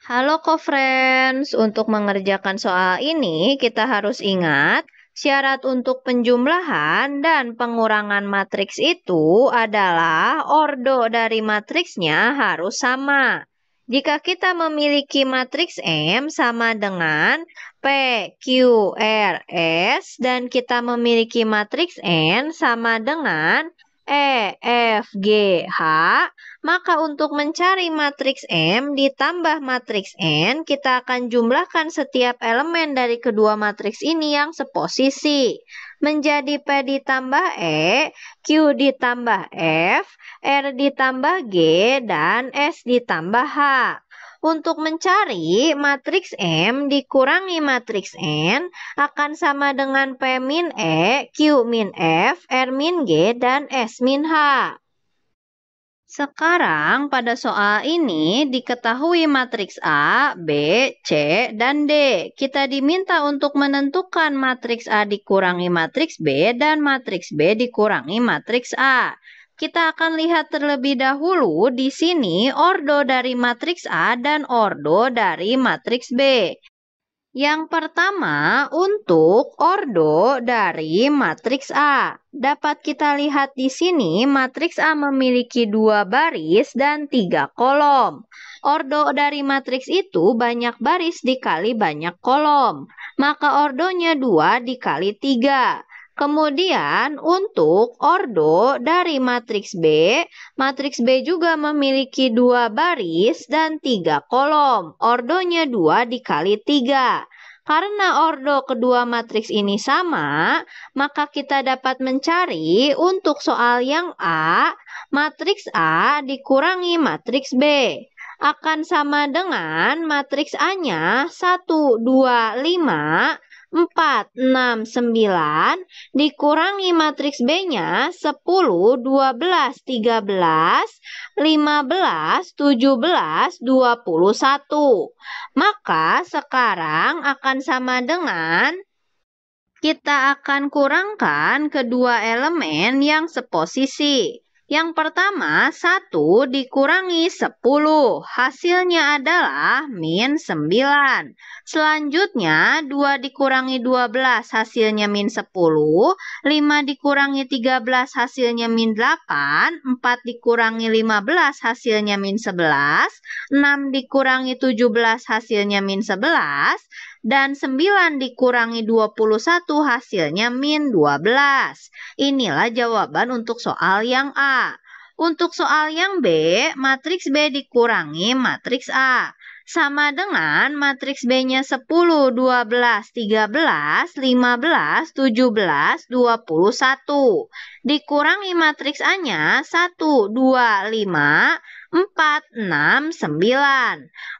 Halo co-friends, untuk mengerjakan soal ini kita harus ingat syarat untuk penjumlahan dan pengurangan matriks itu adalah ordo dari matriksnya harus sama. Jika kita memiliki matriks M sama dengan P, Q, R, S dan kita memiliki matriks N sama dengan E, F, G, H, maka untuk mencari matriks M ditambah matriks N, kita akan jumlahkan setiap elemen dari kedua matriks ini yang seposisi. Menjadi P ditambah E, Q ditambah F, R ditambah G, dan S ditambah H. Untuk mencari, matriks M dikurangi matriks N akan sama dengan P min E, Q min F, R min G, dan S min H. Sekarang pada soal ini diketahui matriks A, B, C, dan D. Kita diminta untuk menentukan matriks A dikurangi matriks B dan matriks B dikurangi matriks A. Kita akan lihat terlebih dahulu di sini ordo dari matriks A dan ordo dari matriks B. Yang pertama untuk ordo dari matriks A. Dapat kita lihat di sini matriks A memiliki dua baris dan tiga kolom. Ordo dari matriks itu banyak baris dikali banyak kolom. Maka ordonya dua dikali tiga. Kemudian untuk ordo dari matriks B, matriks B juga memiliki dua baris dan tiga kolom. Ordonya dua dikali tiga. Karena ordo kedua matriks ini sama, maka kita dapat mencari untuk soal yang A, matriks A dikurangi matriks B akan sama dengan matriks A-nya 1, 2, 5 4, 6, 9 dikurangi matriks B-nya 10, 12, 13, 15, 17, 21. Maka sekarang akan sama dengan kita akan kurangkan kedua elemen yang seposisi. Yang pertama, 1 dikurangi 10. Hasilnya adalah min 9. Selanjutnya, 2 dikurangi 12. Hasilnya min 10. 5 dikurangi 13. Hasilnya min 8. 4 dikurangi 15. Hasilnya min 11. 6 dikurangi 17. Hasilnya min 11 dan 9 dikurangi 21 hasilnya min 12. Inilah jawaban untuk soal yang A. Untuk soal yang B, matriks B dikurangi matriks A sama dengan matriks B-nya 10, 12, 13, 15, 17, 21. Dikurangi matriks A-nya 1, 2, 5, 4, 6, 9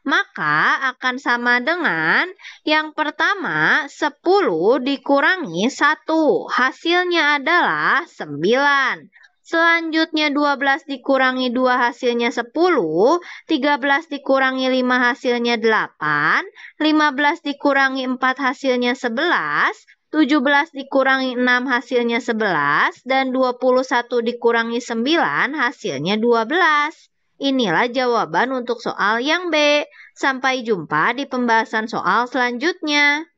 maka akan sama dengan yang pertama 10 dikurangi 1. Hasilnya adalah 9. Selanjutnya 12 dikurangi 2 hasilnya 10, 13 dikurangi 5 hasilnya 8, 15 dikurangi 4 hasilnya 11, 17 dikurangi 6 hasilnya 11 dan 21 dikurangi 9 hasilnya 12. Inilah jawaban untuk soal yang B. Sampai jumpa di pembahasan soal selanjutnya.